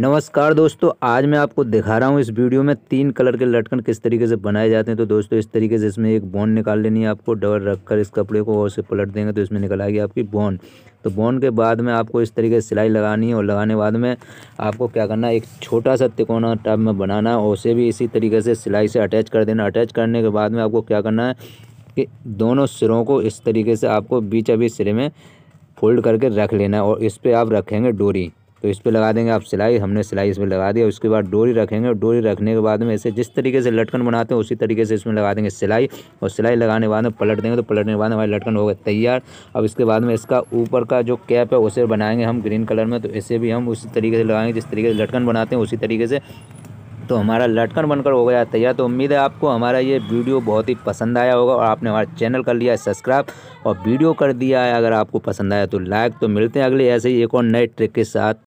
नमस्कार दोस्तों आज मैं आपको दिखा रहा हूँ इस वीडियो में तीन कलर के लटकन किस तरीके से बनाए जाते हैं तो दोस्तों इस तरीके से इसमें एक बोन निकाल लेनी है आपको डबल रखकर इस कपड़े को और से पलट देंगे तो इसमें निकल आएगी आपकी बोन तो बॉन के बाद में आपको इस तरीके से सिलाई लगानी है और लगाने बाद में आपको क्या करना है एक छोटा सा तिकोना टाइप में बनाना है उसे भी इसी तरीके से सिलाई से अटैच कर देना अटैच करने के बाद में आपको क्या करना है कि दोनों सिरों को इस तरीके से आपको बीचा बीच सिरे में फोल्ड करके रख लेना है और इस पर आप रखेंगे डोरी तो इस पर लगा देंगे आप सिलाई हमने सिलाई इसमें लगा दी उसके बाद डोरी रखेंगे और डोरी रखने के बाद में इसे जिस तरीके से लटकन बनाते हैं उसी तरीके से इसमें लगा देंगे सिलाई और सिलाई लगाने के बाद में पलट देंगे तो पलटने के बाद हमारी लटकन हो गए तैयार अब इसके बाद में इसका ऊपर का जो कैप है उसे बनाएंगे हम ग्रीन कलर में तो इसे भी हम उसी तरीके से लगाएंगे जिस तरीके से लटकन बनाते हैं उसी तरीके से तो हमारा लटकन बनकर हो गया तैयार तो उम्मीद है आपको हमारा ये वीडियो बहुत ही पसंद आया होगा और आपने हमारा चैनल कर लिया है सब्सक्राइब और वीडियो कर दिया है अगर आपको पसंद आया तो लाइक तो मिलते हैं अगले ऐसे ही एक और नए ट्रिक के साथ